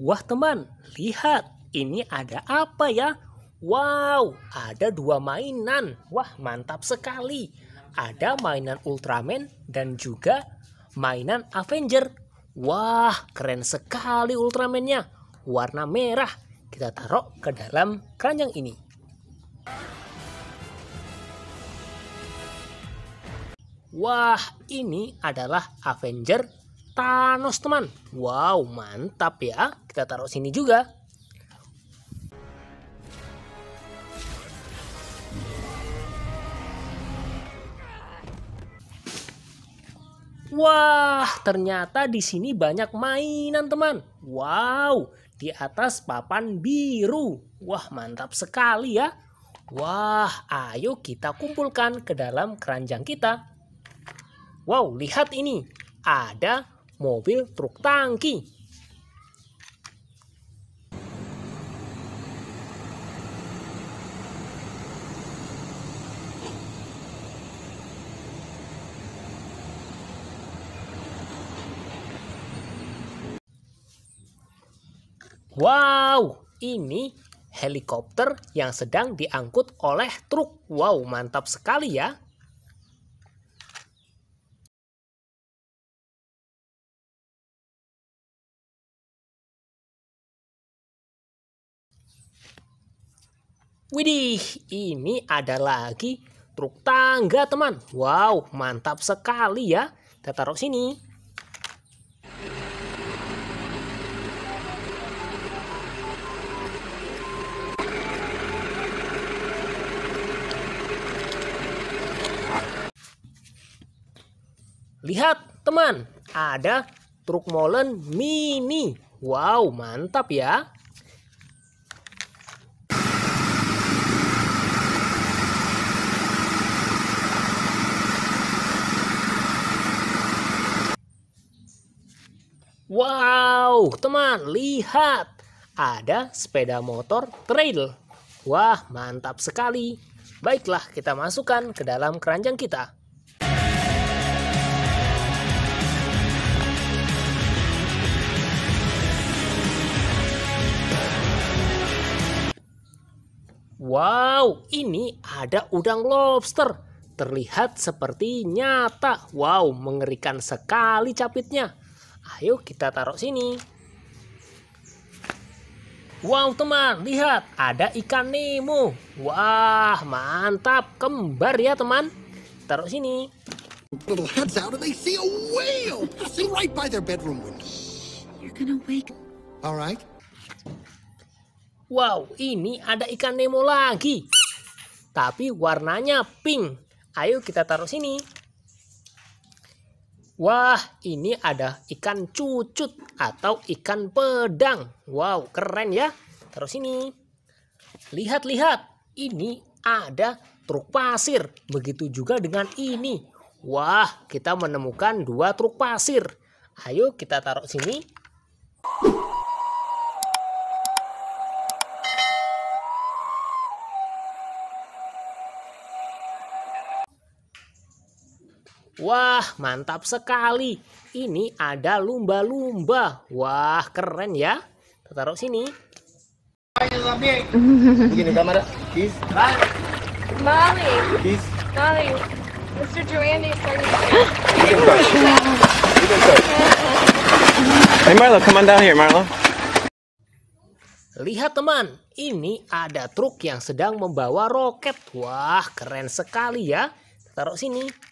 Wah teman, lihat ini ada apa ya? Wow, ada dua mainan. Wah mantap sekali. Ada mainan Ultraman dan juga mainan Avenger. Wah keren sekali Ultramannya. Warna merah. Kita taruh ke dalam keranjang ini. Wah ini adalah Avenger Thanos teman. Wow mantap ya kita taruh sini juga Wah, ternyata di sini banyak mainan, teman. Wow, di atas papan biru. Wah, mantap sekali ya. Wah, ayo kita kumpulkan ke dalam keranjang kita. Wow, lihat ini. Ada mobil truk tangki. Wow, ini helikopter yang sedang diangkut oleh truk. Wow, mantap sekali ya. Widih, ini ada lagi truk tangga teman. Wow, mantap sekali ya. Kita taruh sini. Lihat teman, ada truk molen mini. Wow, mantap ya. Wow, teman, lihat. Ada sepeda motor trail. Wah, mantap sekali. Baiklah, kita masukkan ke dalam keranjang kita. Wow, ini ada udang lobster. Terlihat seperti nyata. Wow, mengerikan sekali capitnya. Ayo kita taruh sini. Wow teman, lihat ada ikan Nemo. Wah, mantap. Kembar ya teman. Taruh sini. Little Wow, ini ada ikan Nemo lagi. Tapi warnanya pink. Ayo kita taruh sini. Wah, ini ada ikan cucut atau ikan pedang. Wow, keren ya. Taruh sini. Lihat, lihat. Ini ada truk pasir. Begitu juga dengan ini. Wah, kita menemukan dua truk pasir. Ayo kita taruh sini. Wah, mantap sekali. Ini ada lumba-lumba. Wah, keren ya. Kita taruh sini. Begini kamera. Molly. Molly. Mr. Joanne Hey Marlo, come on down here, Marlo. Lihat teman, ini ada truk yang sedang membawa roket. Wah, keren sekali ya. Taruh sini.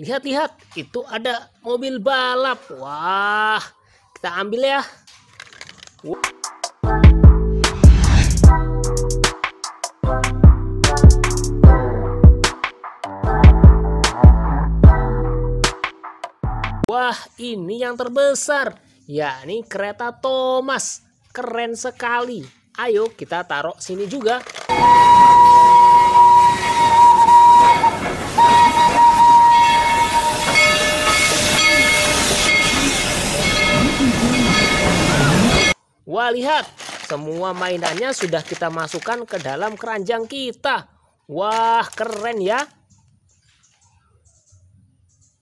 lihat-lihat itu ada mobil balap wah kita ambil ya wah ini yang terbesar yakni kereta Thomas keren sekali ayo kita taruh sini juga Wah lihat, semua mainannya sudah kita masukkan ke dalam keranjang kita. Wah keren ya.